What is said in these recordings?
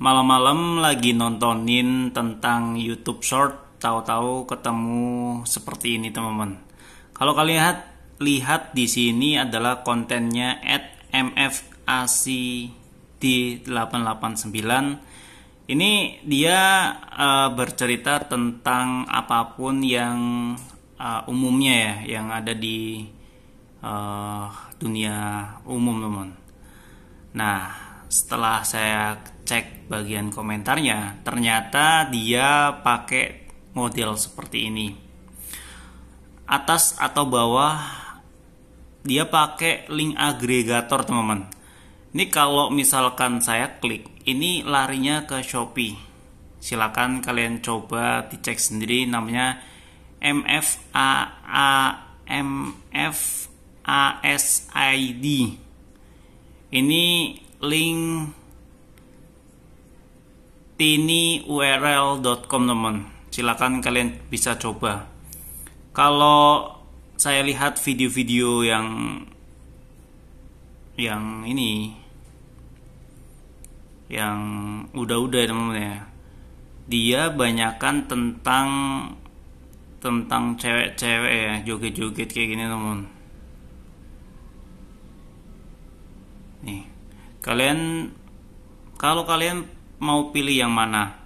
malam-malam lagi nontonin tentang YouTube Short, tahu-tahu ketemu seperti ini teman-teman. Kalau kalian lihat, lihat di sini adalah kontennya at mfacd889. Ini dia uh, bercerita tentang apapun yang uh, umumnya ya, yang ada di uh, dunia umum teman. Nah, setelah saya cek bagian komentarnya, ternyata dia pakai model seperti ini. Atas atau bawah dia pakai link agregator, teman-teman. Ini kalau misalkan saya klik, ini larinya ke Shopee. Silakan kalian coba dicek sendiri namanya MFAA MFASID. Ini link tiniurl.com teman silakan kalian bisa coba kalau saya lihat video-video yang yang ini yang udah-udah teman ya dia banyakkan tentang tentang cewek-cewek ya joget-joget kayak gini teman nih kalian kalau kalian mau pilih yang mana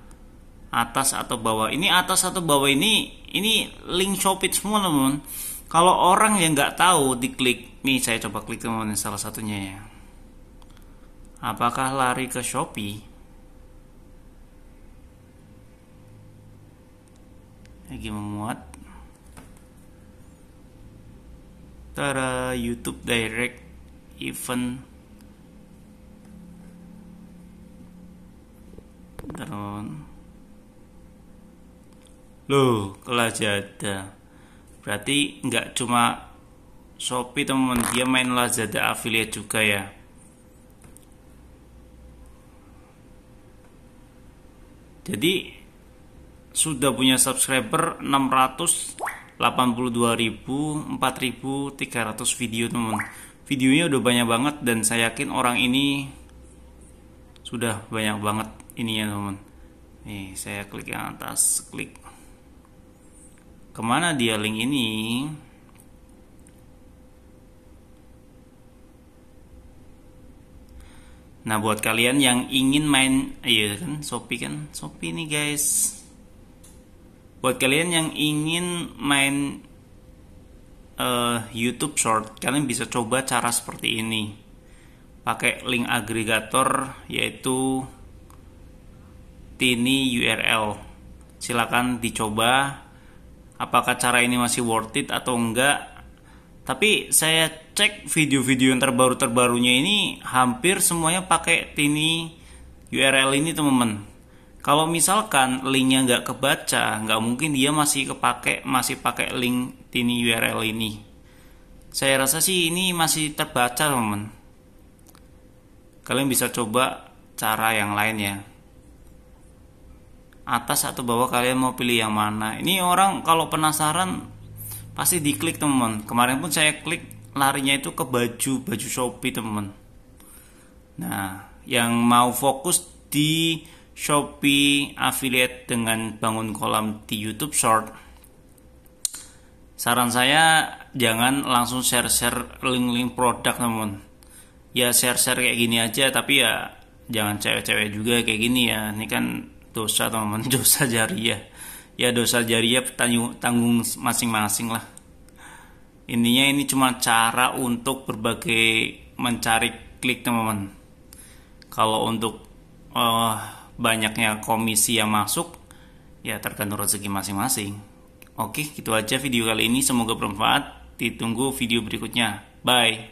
atas atau bawah ini atas atau bawah ini ini link shopee semua teman kalau orang yang nggak tahu diklik nih saya coba klik teman salah satunya ya apakah lari ke shopee lagi memuat Tara YouTube Direct Event Sinetron Loh, jada Berarti nggak cuma Shopee teman-teman, dia main Lazada affiliate juga ya. Jadi sudah punya subscriber 682.000 4.300 video teman. Videonya udah banyak banget dan saya yakin orang ini sudah banyak banget ini ya teman nih saya klik yang atas klik kemana dia link ini Nah buat kalian yang ingin main Iya kan Shopee kan Shopee nih guys Buat kalian yang ingin main uh, YouTube Short Kalian bisa coba cara seperti ini pakai link agregator yaitu Tini URL. Silakan dicoba apakah cara ini masih worth it atau enggak. Tapi saya cek video-video yang terbaru-terbarunya ini hampir semuanya pakai Tini URL ini teman-teman. Kalau misalkan linknya nggak kebaca, nggak mungkin dia masih kepake, masih pakai link Tini URL ini. Saya rasa sih ini masih terbaca teman-teman kalian bisa coba cara yang lain ya atas atau bawah kalian mau pilih yang mana ini orang kalau penasaran pasti diklik teman kemarin pun saya klik larinya itu ke baju baju shopee teman nah yang mau fokus di shopee affiliate dengan bangun kolam di youtube short saran saya jangan langsung share-share link-link produk teman ya share-share kayak gini aja tapi ya jangan cewek-cewek juga kayak gini ya ini kan dosa teman teman dosa jariah ya dosa jariah tanggung masing-masing lah intinya ini cuma cara untuk berbagai mencari klik teman-teman kalau untuk uh, banyaknya komisi yang masuk ya tergantung rezeki masing-masing oke gitu aja video kali ini semoga bermanfaat ditunggu video berikutnya bye